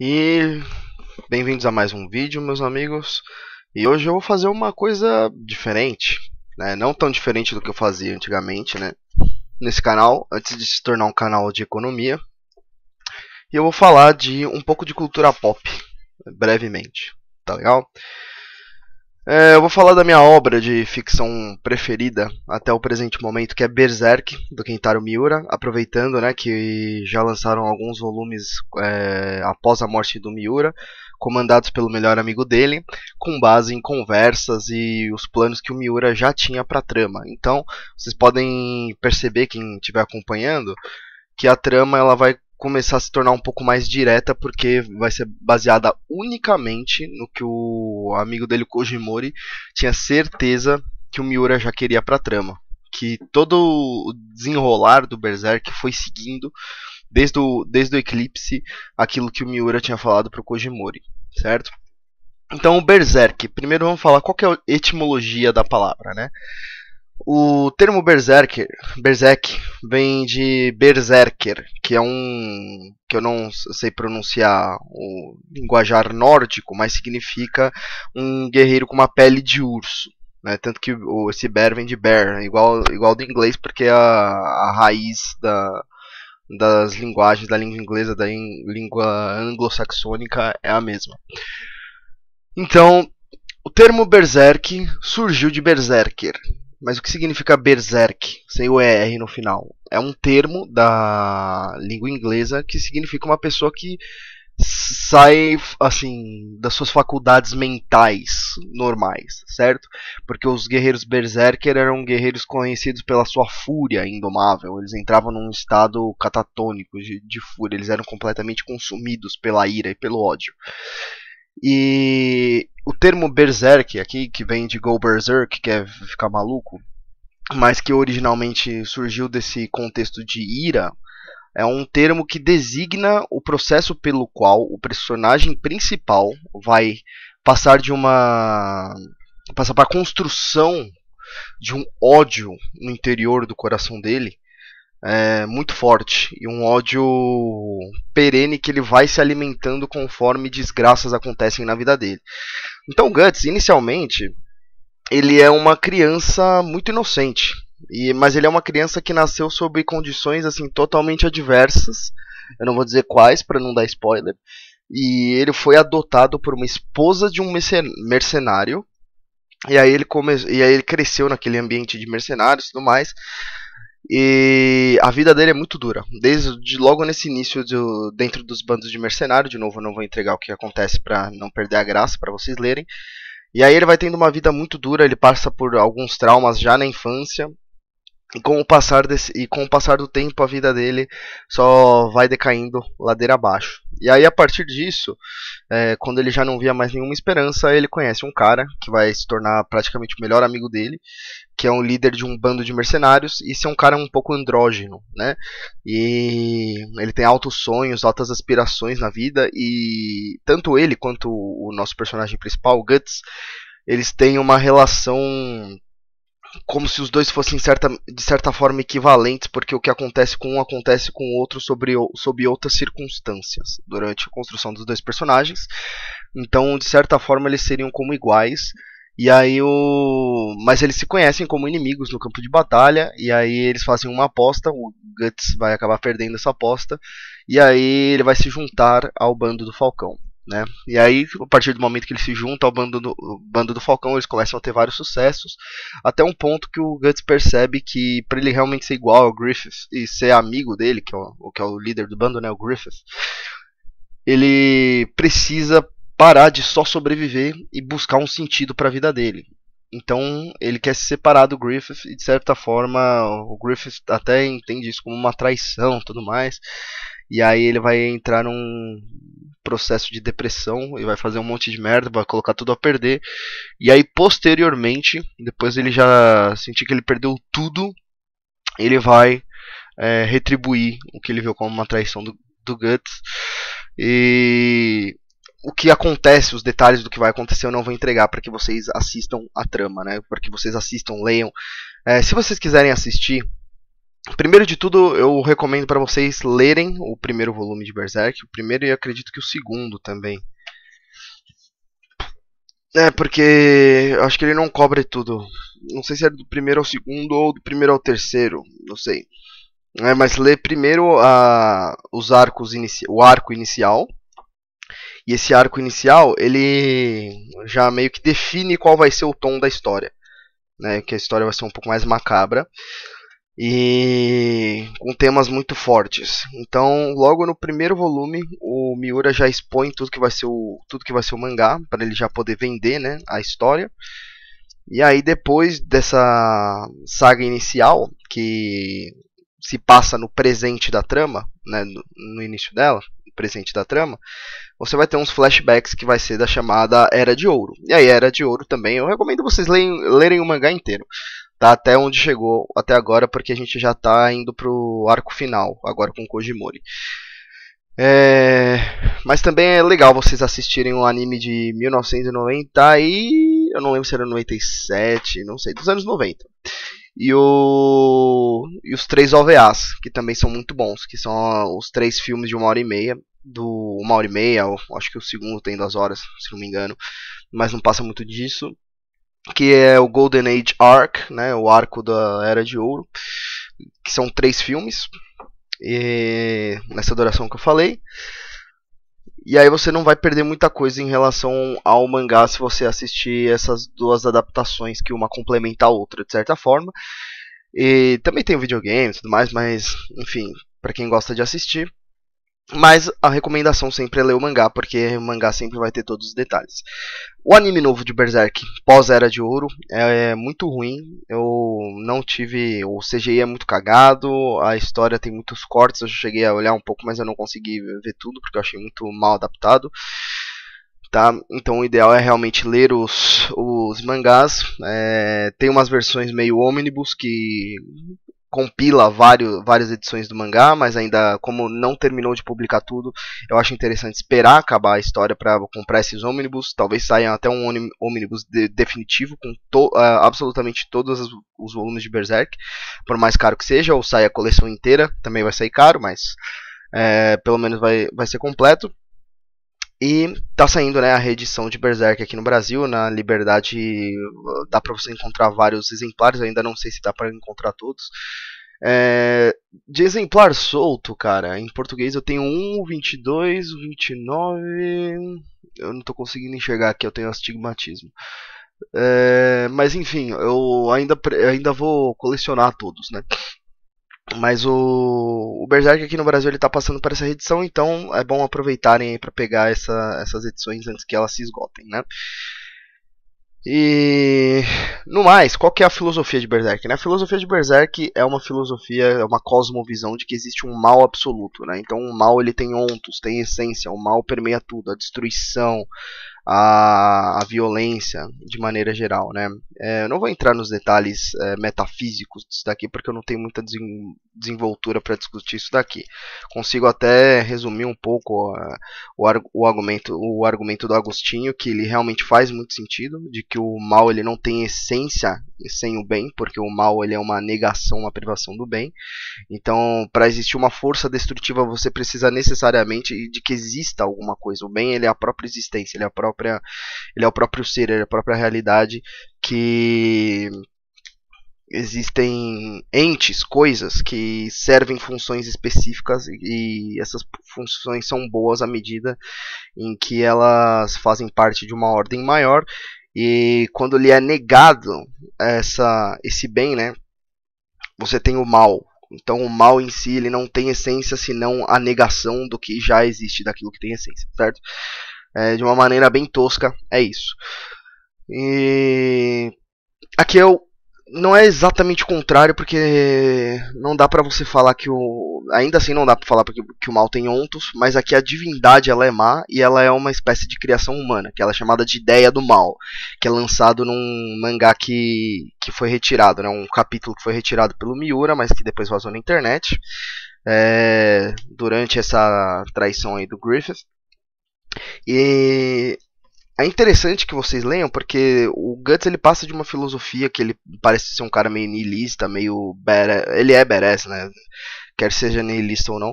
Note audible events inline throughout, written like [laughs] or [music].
E bem-vindos a mais um vídeo, meus amigos. E hoje eu vou fazer uma coisa diferente, né? Não tão diferente do que eu fazia antigamente, né? Nesse canal, antes de se tornar um canal de economia. E eu vou falar de um pouco de cultura pop, brevemente, tá legal? É, eu vou falar da minha obra de ficção preferida até o presente momento, que é Berserk, do Kentaro Miura. Aproveitando né, que já lançaram alguns volumes é, após a morte do Miura, comandados pelo melhor amigo dele, com base em conversas e os planos que o Miura já tinha para a trama. Então, vocês podem perceber, quem estiver acompanhando, que a trama ela vai começar a se tornar um pouco mais direta, porque vai ser baseada unicamente no que o amigo dele, Kojimori, tinha certeza que o Miura já queria pra trama. Que todo o desenrolar do Berserk foi seguindo, desde o, desde o Eclipse, aquilo que o Miura tinha falado pro Kojimori, certo? Então, o Berserk. Primeiro vamos falar qual é a etimologia da palavra, né? O termo berserker, berserk, vem de berserker, que é um que eu não sei pronunciar o linguajar nórdico, mas significa um guerreiro com uma pele de urso. Né? Tanto que o, esse bear vem de bear, é igual, igual do inglês, porque a, a raiz da, das linguagens da língua inglesa, da in, língua anglo-saxônica é a mesma. Então, o termo berserk surgiu de berserker, mas o que significa berserk, sem o ER no final? É um termo da língua inglesa que significa uma pessoa que sai assim das suas faculdades mentais normais, certo? Porque os guerreiros berserker eram guerreiros conhecidos pela sua fúria indomável. Eles entravam num estado catatônico de, de fúria. Eles eram completamente consumidos pela ira e pelo ódio. E o termo berserk aqui, que vem de go berserk, que é ficar maluco, mas que originalmente surgiu desse contexto de ira, é um termo que designa o processo pelo qual o personagem principal vai passar de uma passar para a construção de um ódio no interior do coração dele é, muito forte e um ódio perene que ele vai se alimentando conforme desgraças acontecem na vida dele. Então, Guts, inicialmente, ele é uma criança muito inocente, e, mas ele é uma criança que nasceu sob condições assim totalmente adversas. Eu não vou dizer quais para não dar spoiler. E ele foi adotado por uma esposa de um mercenário. E aí ele come... e aí ele cresceu naquele ambiente de mercenários e tudo mais. E a vida dele é muito dura. Desde logo nesse início do, dentro dos bandos de mercenário, de novo eu não vou entregar o que acontece para não perder a graça para vocês lerem. E aí ele vai tendo uma vida muito dura, ele passa por alguns traumas já na infância e com o passar desse, e com o passar do tempo a vida dele só vai decaindo ladeira abaixo. E aí a partir disso, é, quando ele já não via mais nenhuma esperança, ele conhece um cara que vai se tornar praticamente o melhor amigo dele, que é um líder de um bando de mercenários e esse é um cara um pouco andrógeno, né? E ele tem altos sonhos, altas aspirações na vida e tanto ele quanto o nosso personagem principal, Guts, eles têm uma relação como se os dois fossem certa, de certa forma equivalentes, porque o que acontece com um acontece com o outro sobre, sob outras circunstâncias durante a construção dos dois personagens. Então, de certa forma, eles seriam como iguais. E aí o. Mas eles se conhecem como inimigos no campo de batalha. E aí eles fazem uma aposta. O Guts vai acabar perdendo essa aposta. E aí ele vai se juntar ao bando do Falcão. Né? E aí, a partir do momento que ele se junta ao bando do, bando do Falcão, eles começam a ter vários sucessos, até um ponto que o Guts percebe que para ele realmente ser igual ao Griffith e ser amigo dele, que é o, que é o líder do bando, né, o Griffith, ele precisa parar de só sobreviver e buscar um sentido para a vida dele. Então ele quer se separar do Griffith e de certa forma o Griffith até entende isso como uma traição, tudo mais. E aí ele vai entrar num, processo de depressão e vai fazer um monte de merda, vai colocar tudo a perder. E aí, posteriormente, depois ele já sentir que ele perdeu tudo, ele vai é, retribuir o que ele viu como uma traição do, do Guts. E o que acontece, os detalhes do que vai acontecer eu não vou entregar para que vocês assistam a trama, né? Para que vocês assistam, leiam. É, se vocês quiserem assistir, Primeiro de tudo, eu recomendo para vocês lerem o primeiro volume de Berserk, o primeiro e acredito que o segundo também. É, porque acho que ele não cobre tudo. Não sei se é do primeiro ao segundo ou do primeiro ao terceiro, não sei. É, mas lê primeiro a, os arcos o arco inicial. E esse arco inicial, ele já meio que define qual vai ser o tom da história. Né, que a história vai ser um pouco mais macabra e com temas muito fortes. Então, logo no primeiro volume, o Miura já expõe tudo que vai ser o tudo que vai ser o mangá para ele já poder vender, né, a história. E aí depois dessa saga inicial que se passa no presente da trama, né, no, no início dela, presente da trama, você vai ter uns flashbacks que vai ser da chamada Era de Ouro. E aí, Era de Ouro também, eu recomendo vocês leem lerem o mangá inteiro tá até onde chegou até agora, porque a gente já está indo para o arco final, agora com Kojimori. É... Mas também é legal vocês assistirem um anime de 1990 e... Eu não lembro se era 97, não sei, dos anos 90. E, o... e os três OVAs, que também são muito bons, que são os três filmes de uma hora e meia. Do uma hora e meia, acho que o segundo tem duas horas, se não me engano, mas não passa muito disso que é o Golden Age Arc, né, o arco da Era de Ouro, que são três filmes e, nessa duração que eu falei. E aí você não vai perder muita coisa em relação ao mangá se você assistir essas duas adaptações que uma complementa a outra de certa forma. E também tem o videogame e tudo mais, mas enfim, para quem gosta de assistir, mas a recomendação sempre é ler o mangá, porque o mangá sempre vai ter todos os detalhes. O anime novo de Berserk, pós-Era de Ouro, é, é muito ruim. Eu não tive. O CGI é muito cagado, a história tem muitos cortes. Eu cheguei a olhar um pouco, mas eu não consegui ver tudo, porque eu achei muito mal adaptado. Tá? Então o ideal é realmente ler os, os mangás. É, tem umas versões meio ônibus que compila vários, várias edições do mangá, mas ainda como não terminou de publicar tudo, eu acho interessante esperar acabar a história para comprar esses ônibus. Talvez saia até um ônibus de, definitivo com to, uh, absolutamente todos os, os, volumes de Berserk, por mais caro que seja, ou saia a coleção inteira, também vai sair caro, mas é, pelo menos vai, vai ser completo. E tá saindo né, a reedição de Berserk aqui no Brasil, na Liberdade uh, dá para você encontrar vários exemplares, ainda não sei se dá para encontrar todos. É, de exemplar solto, cara, em português eu tenho 1, 22, 29. Eu não tô conseguindo enxergar aqui, eu tenho astigmatismo. É, mas enfim, eu ainda, ainda vou colecionar todos, né? Mas o, o Berserk aqui no Brasil ele tá passando por essa edição, então é bom aproveitarem para pegar essa, essas edições antes que elas se esgotem, né? E no mais, qual que é a filosofia de Berserk? Né? A filosofia de Berserk é uma filosofia, é uma cosmovisão de que existe um mal absoluto, né? Então o mal ele tem ontos, tem essência, o mal permeia tudo, a destruição, a, a violência de maneira geral, né? É, eu não vou entrar nos detalhes é, metafísicos disso daqui, porque eu não tenho muita desenvoltura para discutir isso daqui. Consigo até resumir um pouco o, o, argumento, o argumento do Agostinho, que ele realmente faz muito sentido, de que o mal ele não tem essência sem o bem, porque o mal ele é uma negação, uma privação do bem. Então, para existir uma força destrutiva, você precisa necessariamente de que exista alguma coisa. O bem ele é a própria existência, ele é a própria própria, ele é o próprio ser, ele é a própria realidade que existem entes, coisas que servem funções específicas e essas funções são boas à medida em que elas fazem parte de uma ordem maior e quando lhe é negado essa esse bem, né? Você tem o mal. Então o mal em si ele não tem essência senão a negação do que já existe daquilo que tem essência, certo? é, de uma maneira bem tosca, é isso. E aqui eu não é exatamente o contrário, porque não dá para você falar que o ainda assim não dá para falar porque que o mal tem ontos, mas aqui a divindade ela é má e ela é uma espécie de criação humana, que ela é chamada de ideia do mal, que é lançado num mangá que que foi retirado, né, um capítulo que foi retirado pelo Miura, mas que depois vazou na internet. É, durante essa traição aí do Griffith. E é interessante que vocês leiam porque o Guts ele passa de uma filosofia que ele parece ser um cara meio niilista, meio badass, ele é badass, né? Quer seja niilista ou não,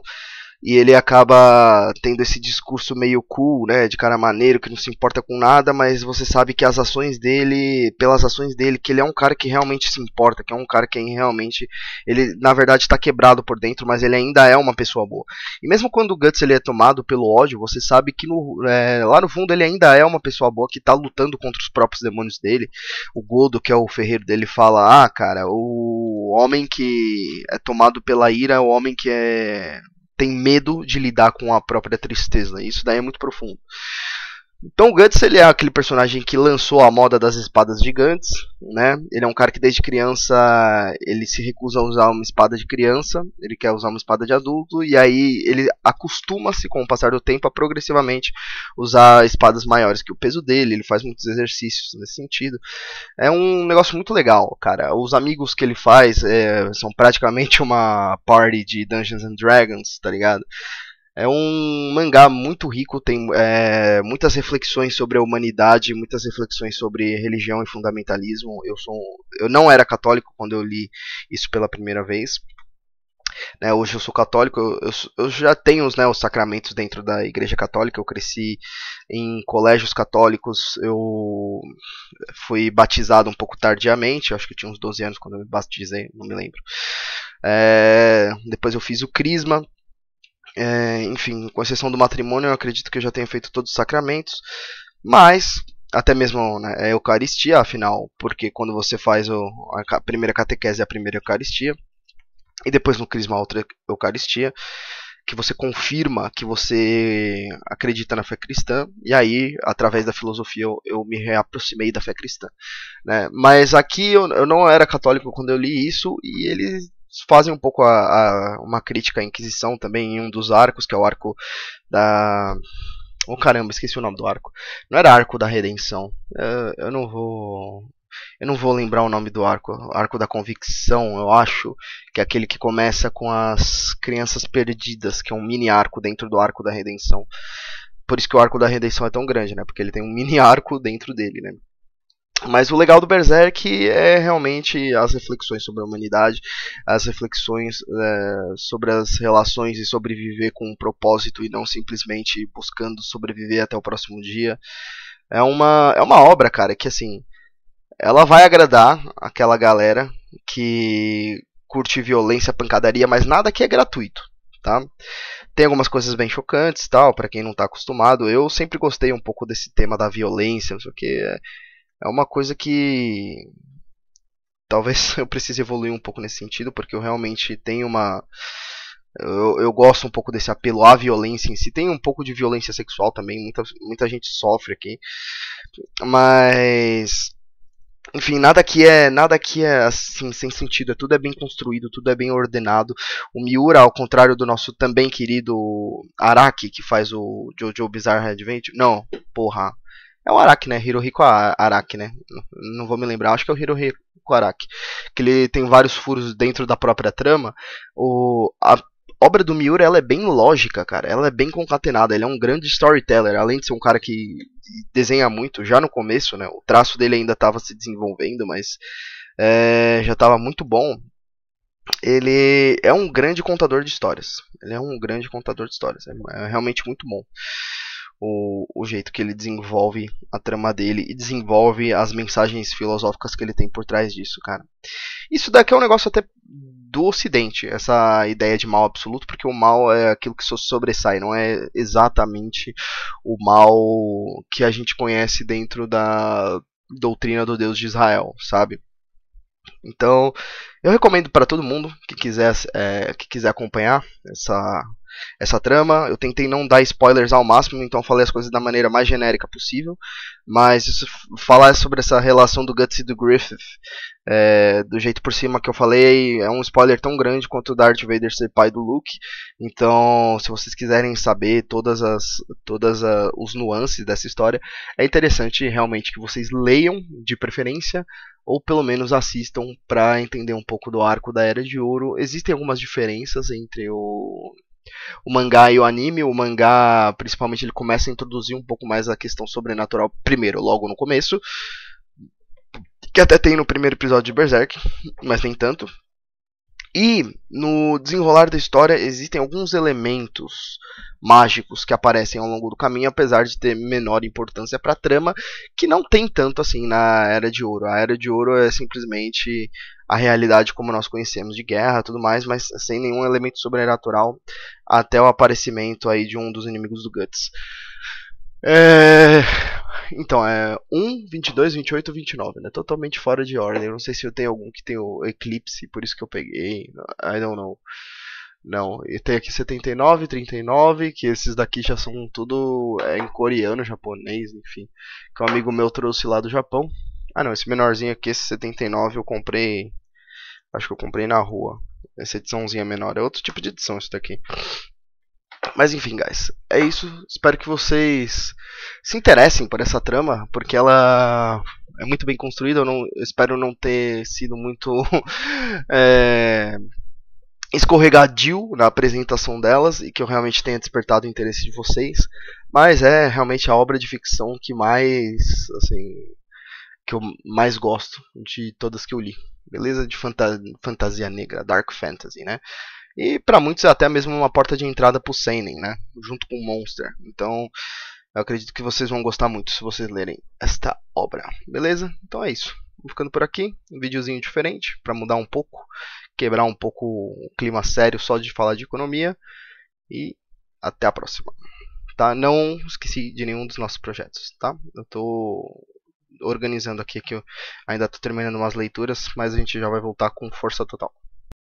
e ele acaba tendo esse discurso meio cool, né, de cara maneiro que não se importa com nada, mas você sabe que as ações dele, pelas ações dele, que ele é um cara que realmente se importa, que é um cara que realmente ele na verdade está quebrado por dentro, mas ele ainda é uma pessoa boa. E mesmo quando o Guts ele é tomado pelo ódio, você sabe que no, é, lá no fundo ele ainda é uma pessoa boa que está lutando contra os próprios demônios dele. O Godo, que é o ferreiro dele, fala: "Ah, cara, o homem que é tomado pela ira é o homem que é tem medo de lidar com a própria tristeza. Isso daí é muito profundo. Então o Guts ele é aquele personagem que lançou a moda das espadas gigantes, né? Ele é um cara que desde criança ele se recusa a usar uma espada de criança, ele quer usar uma espada de adulto e aí ele acostuma-se com o passar do tempo a progressivamente usar espadas maiores que o peso dele, ele faz muitos exercícios nesse sentido. É um negócio muito legal, cara. Os amigos que ele faz é, são praticamente uma party de Dungeons and Dragons, tá ligado? É um mangá muito rico, tem é, muitas reflexões sobre a humanidade, muitas reflexões sobre religião e fundamentalismo. Eu sou, eu não era católico quando eu li isso pela primeira vez. Né, hoje eu sou católico, eu, eu, eu já tenho né, os sacramentos dentro da igreja católica, eu cresci em colégios católicos, eu fui batizado um pouco tardiamente, acho que eu tinha uns 12 anos quando eu me batizei, não me lembro. É, depois eu fiz o crisma, é, enfim, com exceção do matrimônio, eu acredito que eu já tenha feito todos os sacramentos, mas até mesmo né, a é Eucaristia, afinal, porque quando você faz o, a primeira catequese é a primeira Eucaristia, e depois no Crisma, a outra Eucaristia, que você confirma que você acredita na fé cristã, e aí, através da filosofia, eu, eu me reaproximei da fé cristã. Né? Mas aqui eu, eu não era católico quando eu li isso, e eles fazem um pouco a, a, uma crítica à Inquisição também em um dos arcos, que é o arco da. Oh caramba, esqueci o nome do arco. Não era arco da redenção. Eu, é, eu não vou. Eu não vou lembrar o nome do arco. Arco da convicção, eu acho. Que é aquele que começa com as crianças perdidas, que é um mini arco dentro do arco da redenção. Por isso que o arco da redenção é tão grande, né? Porque ele tem um mini arco dentro dele, né? Mas o legal do Berserk é realmente as reflexões sobre a humanidade, as reflexões é, sobre as relações e sobreviver com um propósito e não simplesmente buscando sobreviver até o próximo dia. É uma, é uma obra, cara, que assim, ela vai agradar aquela galera que curte violência, pancadaria, mas nada que é gratuito, tá? Tem algumas coisas bem chocantes, tal, para quem não tá acostumado. Eu sempre gostei um pouco desse tema da violência, não sei o que. É é uma coisa que talvez [laughs] eu precise evoluir um pouco nesse sentido, porque eu realmente tenho uma. Eu, eu, gosto um pouco desse apelo à violência em si. Tem um pouco de violência sexual também, muita, muita gente sofre aqui. Mas. Enfim, nada aqui é nada aqui é assim, sem sentido. É tudo é bem construído, tudo é bem ordenado. O Miura, ao contrário do nosso também querido Araki, que faz o Jojo Bizarre Adventure. Não, porra. É o Araki, né? Hirohiko Araki, né? Não vou me lembrar, acho que é o Hirohiko Araki. Que ele tem vários furos dentro da própria trama. O, a obra do Miura ela é bem lógica, cara. Ela é bem concatenada. Ele é um grande storyteller. Além de ser um cara que desenha muito já no começo, né? O traço dele ainda estava se desenvolvendo, mas é, já estava muito bom. Ele é um grande contador de histórias. Ele é um grande contador de histórias. é, é realmente muito bom o, o jeito que ele desenvolve a trama dele e desenvolve as mensagens filosóficas que ele tem por trás disso, cara. Isso daqui é um negócio até do Ocidente, essa ideia de mal absoluto, porque o mal é aquilo que só sobressai, não é exatamente o mal que a gente conhece dentro da doutrina do Deus de Israel, sabe? Então, eu recomendo para todo mundo que quiser, é, que quiser acompanhar essa essa trama. Eu tentei não dar spoilers ao máximo, então falei as coisas da maneira mais genérica possível. Mas isso, falar sobre essa relação do Guts e do Griffith, é, do jeito por cima que eu falei, é um spoiler tão grande quanto o Darth Vader ser pai do Luke. Então, se vocês quiserem saber todas as todas a, os nuances dessa história, é interessante realmente que vocês leiam de preferência ou pelo menos assistam para entender um pouco do arco da Era de Ouro. Existem algumas diferenças entre o o mangá e o anime, o mangá principalmente ele começa a introduzir um pouco mais a questão sobrenatural primeiro, logo no começo, que até tem no primeiro episódio de Berserk, mas nem tanto. E no desenrolar da história existem alguns elementos mágicos que aparecem ao longo do caminho, apesar de ter menor importância para a trama, que não tem tanto assim na Era de Ouro. A Era de Ouro é simplesmente a realidade como nós conhecemos de guerra, tudo mais, mas sem nenhum elemento sobrenatural até o aparecimento aí de um dos inimigos do Guts. É... Então, é 1, 22, 28, 29, né? Totalmente fora de ordem. Eu não sei se eu tenho algum que tem o Eclipse, por isso que eu peguei. I don't know. Não, e tem aqui 79, 39, que esses daqui já são tudo é, em coreano, japonês, enfim. Que um amigo meu trouxe lá do Japão. Ah não, esse menorzinho aqui, esse 79, eu comprei. Acho que eu comprei na rua. Essa ediçãozinha menor. É outro tipo de edição isso daqui. Mas enfim, guys, é isso. Espero que vocês se interessem por essa trama, porque ela é muito bem construída. Eu, não, eu espero não ter sido muito [laughs] é, escorregadio na apresentação delas e que eu realmente tenha despertado o interesse de vocês. Mas é realmente a obra de ficção que mais, assim, que eu mais gosto de todas que eu li. Beleza? De fanta fantasia negra, dark fantasy, né? E para muitos é até mesmo uma porta de entrada pro Seinen, né? Junto com o Monster. Então, eu acredito que vocês vão gostar muito se vocês lerem esta obra. Beleza? Então é isso. Vou ficando por aqui. Um videozinho diferente para mudar um pouco, quebrar um pouco o clima sério só de falar de economia. E até a próxima. Tá? Não esqueci de nenhum dos nossos projetos, tá? Eu tô organizando aqui que eu ainda estou terminando umas leituras, mas a gente já vai voltar com força total.